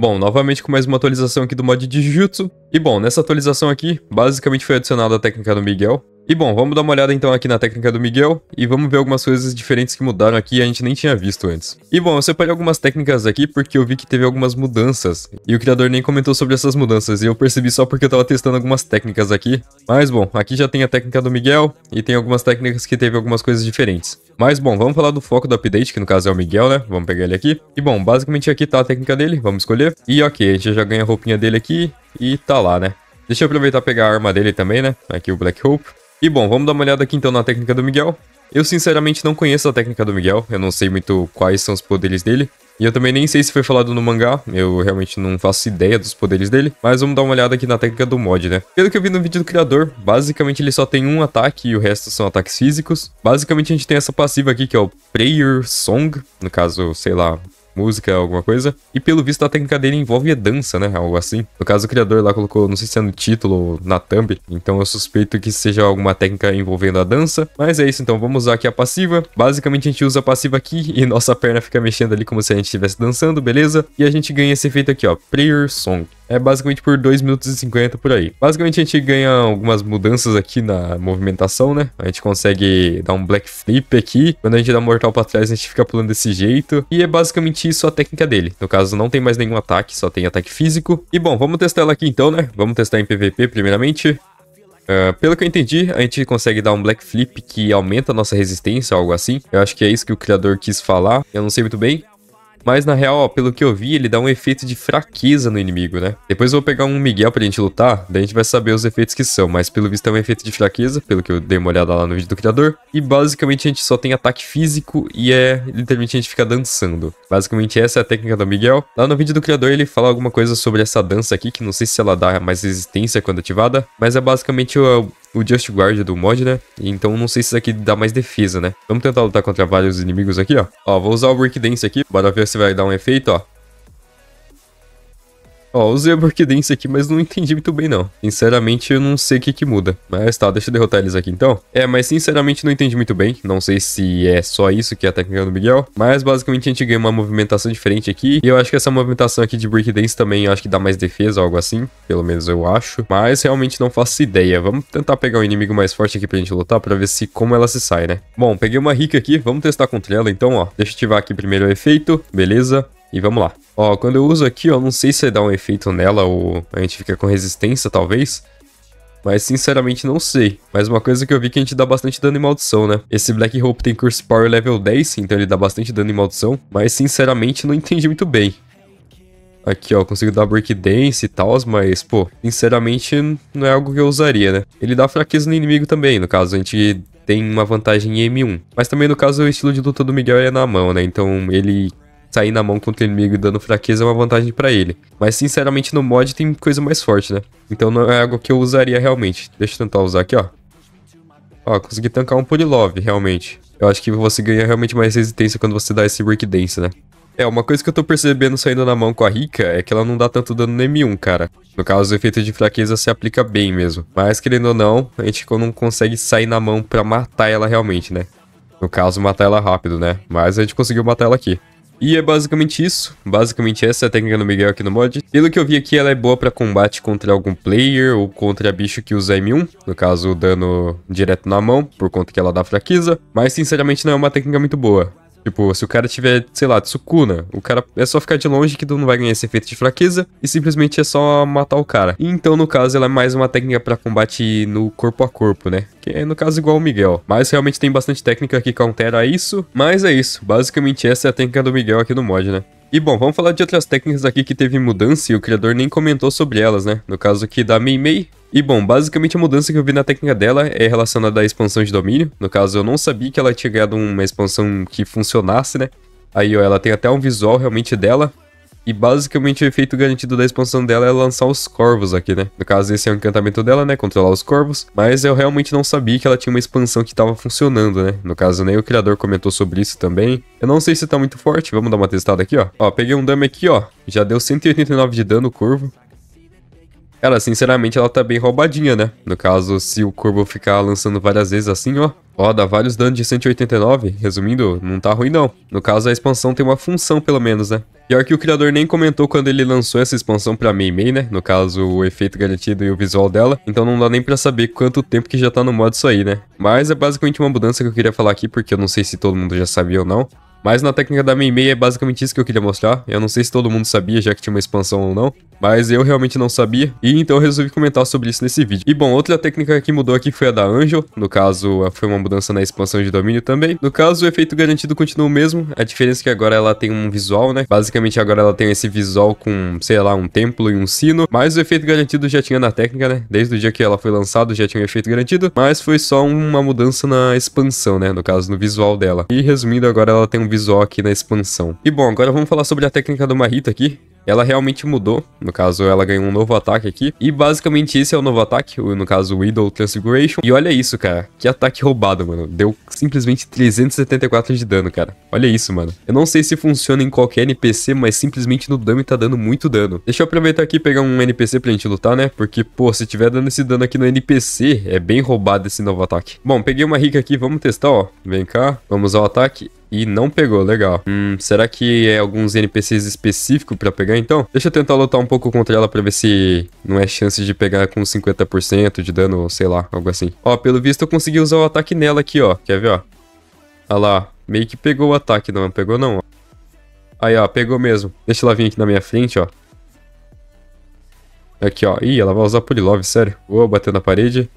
Bom, novamente com mais uma atualização aqui do mod de Jujutsu. E bom, nessa atualização aqui, basicamente foi adicionada a técnica do Miguel, e bom, vamos dar uma olhada então aqui na técnica do Miguel e vamos ver algumas coisas diferentes que mudaram aqui e a gente nem tinha visto antes. E bom, eu separei algumas técnicas aqui porque eu vi que teve algumas mudanças e o criador nem comentou sobre essas mudanças e eu percebi só porque eu tava testando algumas técnicas aqui. Mas bom, aqui já tem a técnica do Miguel e tem algumas técnicas que teve algumas coisas diferentes. Mas bom, vamos falar do foco do update, que no caso é o Miguel, né? Vamos pegar ele aqui. E bom, basicamente aqui tá a técnica dele, vamos escolher. E ok, a gente já ganha a roupinha dele aqui e tá lá, né? Deixa eu aproveitar pegar a arma dele também, né? Aqui o Black Hope. E bom, vamos dar uma olhada aqui então na técnica do Miguel. Eu sinceramente não conheço a técnica do Miguel, eu não sei muito quais são os poderes dele. E eu também nem sei se foi falado no mangá, eu realmente não faço ideia dos poderes dele, mas vamos dar uma olhada aqui na técnica do mod, né? Pelo que eu vi no vídeo do criador, basicamente ele só tem um ataque e o resto são ataques físicos. Basicamente a gente tem essa passiva aqui que é o Prayer Song, no caso, sei lá, música, alguma coisa. E pelo visto a técnica dele envolve a dança, né? Algo assim. No caso, o criador lá colocou, não sei se é no título ou na thumb. Então eu suspeito que seja alguma técnica envolvendo a dança. Mas é isso, então vamos usar aqui a passiva. Basicamente a gente usa a passiva aqui e nossa perna fica mexendo ali como se a gente estivesse dançando, beleza? E a gente ganha esse efeito aqui, ó. prayer Song é basicamente por 2 minutos e 50 por aí. Basicamente a gente ganha algumas mudanças aqui na movimentação, né? A gente consegue dar um black flip aqui. Quando a gente dá mortal pra trás, a gente fica pulando desse jeito. E é basicamente isso a técnica dele. No caso, não tem mais nenhum ataque, só tem ataque físico. E bom, vamos testar ela aqui então, né? Vamos testar em PVP primeiramente. Uh, pelo que eu entendi, a gente consegue dar um black flip que aumenta a nossa resistência, algo assim. Eu acho que é isso que o criador quis falar. Eu não sei muito bem. Mas na real, ó, pelo que eu vi, ele dá um efeito de fraqueza no inimigo, né? Depois eu vou pegar um Miguel pra gente lutar, daí a gente vai saber os efeitos que são. Mas pelo visto é um efeito de fraqueza, pelo que eu dei uma olhada lá no vídeo do criador. E basicamente a gente só tem ataque físico e é literalmente a gente fica dançando. Basicamente essa é a técnica do Miguel. Lá no vídeo do criador ele fala alguma coisa sobre essa dança aqui, que não sei se ela dá mais resistência quando ativada. Mas é basicamente o o Just Guard do mod, né? Então não sei se isso aqui dá mais defesa, né? Vamos tentar lutar contra vários inimigos aqui, ó. Ó, vou usar o Dance aqui. Bora ver se vai dar um efeito, ó. Ó, usei a Burkidense aqui, mas não entendi muito bem, não. Sinceramente, eu não sei o que que muda. Mas tá, deixa eu derrotar eles aqui, então. É, mas sinceramente não entendi muito bem. Não sei se é só isso que é a técnica do Miguel. Mas basicamente a gente ganha uma movimentação diferente aqui. E eu acho que essa movimentação aqui de Breakdance também, acho que dá mais defesa, algo assim. Pelo menos eu acho. Mas realmente não faço ideia. Vamos tentar pegar um inimigo mais forte aqui pra gente lutar, pra ver se como ela se sai, né? Bom, peguei uma Rica aqui. Vamos testar contra ela, então, ó. Deixa eu ativar aqui primeiro o efeito. Beleza. E vamos lá. Ó, quando eu uso aqui, ó, não sei se dá um efeito nela ou a gente fica com resistência, talvez. Mas sinceramente não sei. Mas uma coisa que eu vi que a gente dá bastante dano em maldição, né? Esse Black Hope tem Curse Power level 10, então ele dá bastante dano em maldição. Mas sinceramente não entendi muito bem. Aqui, ó, consigo dar Break Dance e tal, mas, pô, sinceramente não é algo que eu usaria, né? Ele dá fraqueza no inimigo também, no caso, a gente tem uma vantagem em M1. Mas também, no caso, o estilo de luta do Miguel é na mão, né? Então ele sair na mão contra o inimigo e dando fraqueza é uma vantagem para ele. Mas sinceramente no mod tem coisa mais forte, né? Então não é algo que eu usaria realmente. Deixa eu tentar usar aqui, ó. Ó, consegui tancar um Polilove, realmente. Eu acho que você ganha realmente mais resistência quando você dá esse Breakdance, né? É, uma coisa que eu tô percebendo saindo na mão com a Rika é que ela não dá tanto dano no M1, cara. No caso, o efeito de fraqueza se aplica bem mesmo. Mas, querendo ou não, a gente não consegue sair na mão pra matar ela realmente, né? No caso, matar ela rápido, né? Mas a gente conseguiu matar ela aqui. E é basicamente isso. Basicamente essa é a técnica do Miguel aqui no mod. Pelo que eu vi aqui, ela é boa para combate contra algum player ou contra bicho que usa M1. No caso, dano direto na mão, por conta que ela dá fraqueza. Mas, sinceramente, não é uma técnica muito boa. Tipo, se o cara tiver, sei lá, Tsukuna, o cara é só ficar de longe que tu não vai ganhar esse efeito de fraqueza e simplesmente é só matar o cara. Então, no caso, ela é mais uma técnica para combate no corpo a corpo, né? Que é, no caso, igual o Miguel. Mas realmente tem bastante técnica que countera isso. Mas é isso. Basicamente, essa é a técnica do Miguel aqui no mod, né? E bom, vamos falar de outras técnicas aqui que teve mudança e o criador nem comentou sobre elas, né? No caso aqui da Mei Mei. E bom, basicamente a mudança que eu vi na técnica dela é relacionada à expansão de domínio. No caso, eu não sabia que ela tinha ganhado uma expansão que funcionasse, né? Aí, ó, ela tem até um visual realmente dela, e basicamente o efeito garantido da expansão dela é lançar os corvos aqui, né? No caso, esse é o encantamento dela, né? Controlar os corvos. Mas eu realmente não sabia que ela tinha uma expansão que tava funcionando, né? No caso, nem o criador comentou sobre isso também. Eu não sei se tá muito forte. Vamos dar uma testada aqui, ó. Ó, peguei um dame aqui, ó. Já deu 189 de dano o corvo. Ela, sinceramente, ela tá bem roubadinha, né? No caso, se o corvo ficar lançando várias vezes assim, ó, ó, dá vários danos de 189. Resumindo, não tá ruim não. No caso, a expansão tem uma função, pelo menos, né? Pior que o criador nem comentou quando ele lançou essa expansão pra Mei Mei, né? No caso, o efeito garantido e o visual dela. Então não dá nem pra saber quanto tempo que já tá no modo isso aí, né? Mas é basicamente uma mudança que eu queria falar aqui, porque eu não sei se todo mundo já sabia ou não. Mas na técnica da Meimei é basicamente isso que eu queria mostrar. Eu não sei se todo mundo sabia, já que tinha uma expansão ou não, mas eu realmente não sabia, e então eu resolvi comentar sobre isso nesse vídeo. E bom, outra técnica que mudou aqui foi a da Angel, no caso foi uma mudança na expansão de domínio também. No caso, o efeito garantido continua o mesmo, a diferença é que agora ela tem um visual, né? Basicamente agora ela tem esse visual com, sei lá, um templo e um sino, mas o efeito garantido já tinha na técnica, né? Desde o dia que ela foi lançada já tinha um efeito garantido, mas foi só uma mudança na expansão, né? No caso, no visual dela. E resumindo, agora ela tem um visual aqui na expansão. E bom, agora vamos falar sobre a técnica do Marita aqui, ela realmente mudou. No caso, ela ganhou um novo ataque aqui. E basicamente esse é o novo ataque, no caso, o Idol Transfiguration. E olha isso, cara. Que ataque roubado, mano. Deu simplesmente 374 de dano, cara. Olha isso, mano. Eu não sei se funciona em qualquer NPC, mas simplesmente no dummy tá dando muito dano. Deixa eu aproveitar aqui e pegar um NPC pra gente lutar, né? Porque, pô, se tiver dando esse dano aqui no NPC, é bem roubado esse novo ataque. Bom, peguei uma rica aqui, vamos testar, ó. Vem cá, vamos ao ataque e não pegou, legal. Hum, será que é alguns NPCs específicos pra pegar então? Deixa eu tentar lutar um pouco contra ela pra ver se não é chance de pegar com 50% de dano, sei lá, algo assim. Ó, pelo visto eu consegui usar o ataque nela aqui, ó. Quer ver, ó? Olha lá, meio que pegou o ataque, não, pegou não, ó. Aí, ó, pegou mesmo. Deixa ela vir aqui na minha frente, ó. Aqui, ó. Ih, ela vai usar love, sério. Boa, bateu na parede.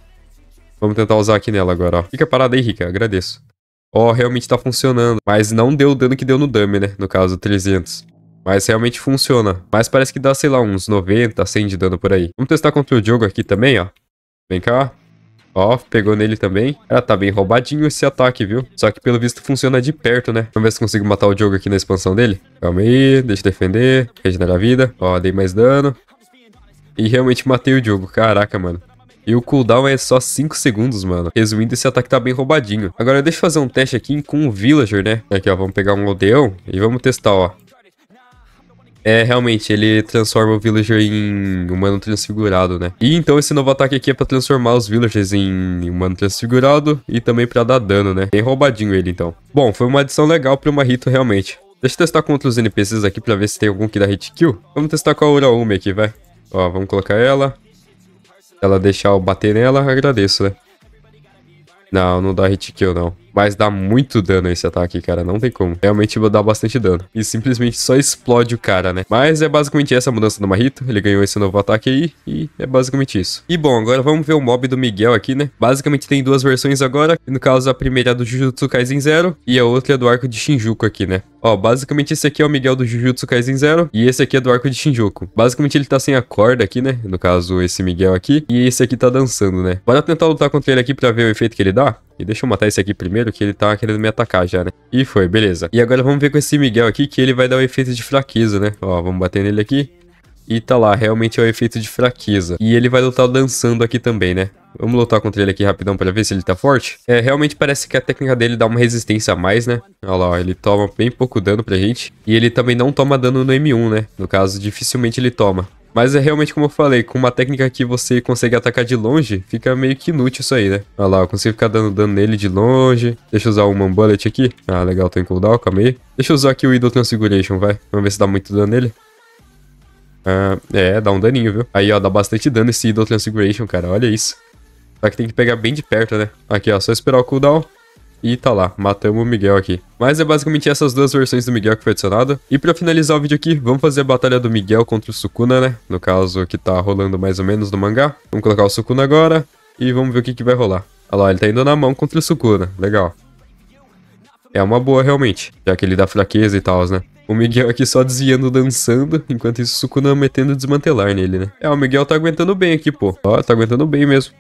Vamos tentar usar aqui nela agora, ó. Fica parada aí, Rica. Agradeço ó, oh, realmente tá funcionando. Mas não deu o dano que deu no dummy, né? No caso, 300. Mas realmente funciona. Mas parece que dá, sei lá, uns 90, 100 de dano por aí. Vamos testar contra o Diogo aqui também, ó. Vem cá. Ó, pegou nele também. Ela tá bem roubadinho esse ataque, viu? Só que pelo visto funciona de perto, né? Vamos ver se consigo matar o Diogo aqui na expansão dele. Calma aí, deixa eu defender. Regenerar a vida. Ó, dei mais dano. E realmente matei o Diogo. Caraca, mano. E o cooldown é só 5 segundos, mano. Resumindo, esse ataque tá bem roubadinho. Agora deixa eu fazer um teste aqui com o villager, né? Aqui, ó, vamos pegar um aldeão e vamos testar, ó. É, realmente, ele transforma o villager em humano transfigurado, né? E então esse novo ataque aqui é pra transformar os villagers em humano transfigurado e também pra dar dano, né? Bem roubadinho ele, então. Bom, foi uma adição legal pro Marito, realmente. Deixa eu testar contra os NPCs aqui pra ver se tem algum que dá hit kill. Vamos testar com a Uraume aqui, vai. Ó, vamos colocar ela ela deixar eu bater nela, agradeço, né? Não, não dá hit kill, não. Mas dá muito dano esse ataque, cara. Não tem como. Realmente dar bastante dano. E simplesmente só explode o cara, né? Mas é basicamente essa a mudança do Marito Ele ganhou esse novo ataque aí. E é basicamente isso. E bom, agora vamos ver o mob do Miguel aqui, né? Basicamente tem duas versões agora. No caso, a primeira é do Jujutsu Kaisen Zero. E a outra é do arco de Shinjuku aqui, né? Ó, basicamente esse aqui é o Miguel do Jujutsu Kaisen Zero e esse aqui é do Arco de Shinjuku. Basicamente ele tá sem a corda aqui, né? No caso, esse Miguel aqui. E esse aqui tá dançando, né? Bora tentar lutar contra ele aqui pra ver o efeito que ele dá. E deixa eu matar esse aqui primeiro, que ele tá querendo me atacar já, né? E foi, beleza. E agora vamos ver com esse Miguel aqui, que ele vai dar o efeito de fraqueza, né? Ó, vamos bater nele aqui. E tá lá, realmente é o efeito de fraqueza. E ele vai lutar dançando aqui também, né? Vamos lutar contra ele aqui rapidão pra ver se ele tá forte. É, realmente parece que a técnica dele dá uma resistência a mais, né? Olha lá, ó, ele toma bem pouco dano pra gente. E ele também não toma dano no M1, né? No caso, dificilmente ele toma. Mas é realmente como eu falei, com uma técnica que você consegue atacar de longe, fica meio que inútil isso aí, né? Olha lá, eu consigo ficar dando dano nele de longe. Deixa eu usar o uma bullet aqui. Ah, legal, tô em cooldown, calma aí. Deixa eu usar aqui o Idol Transfiguration, vai. Vamos ver se dá muito dano nele. Ah, é, dá um daninho, viu? Aí, ó, dá bastante dano esse Idol Transfiguration, cara. Olha isso. Só que tem que pegar bem de perto, né? Aqui, ó, só esperar o cooldown. E tá lá, matamos o Miguel aqui. Mas é basicamente essas duas versões do Miguel que foi adicionado. E pra finalizar o vídeo aqui, vamos fazer a batalha do Miguel contra o Sukuna, né? No caso, que tá rolando mais ou menos no mangá. Vamos colocar o Sukuna agora e vamos ver o que, que vai rolar. Olha lá, ele tá indo na mão contra o Sukuna. Legal. É uma boa, realmente. Já que ele dá fraqueza e tal, né? O Miguel aqui só desviando dançando, enquanto isso o Sukuna metendo desmantelar nele, né? É, o Miguel tá aguentando bem aqui, pô. Ó, tá aguentando bem mesmo.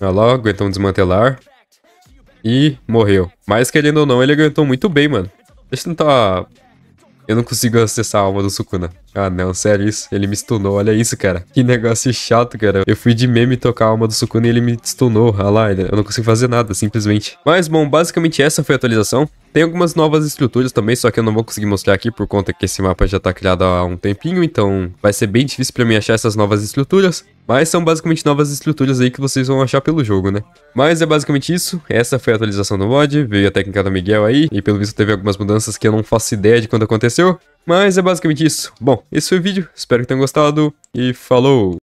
Olha lá, aguentam desmantelar. E morreu. Mas querendo ou não, ele aguentou muito bem, mano. Deixa eu tentar... Eu não consigo acessar a alma do Sukuna. Ah, não, sério isso. Ele me stunou, olha isso, cara. Que negócio chato, cara. Eu fui de meme tocar a alma do Sukuna e ele me stunou. Ah lá, eu não consigo fazer nada, simplesmente. Mas, bom, basicamente essa foi a atualização. Tem algumas novas estruturas também, só que eu não vou conseguir mostrar aqui por conta que esse mapa já tá criado há um tempinho, então vai ser bem difícil pra mim achar essas novas estruturas. Mas são basicamente novas estruturas aí que vocês vão achar pelo jogo, né? Mas é basicamente isso, essa foi a atualização do mod, veio a técnica do Miguel aí, e pelo visto teve algumas mudanças que eu não faço ideia de quando aconteceu. Mas é basicamente isso. Bom, esse foi o vídeo, espero que tenham gostado e falou!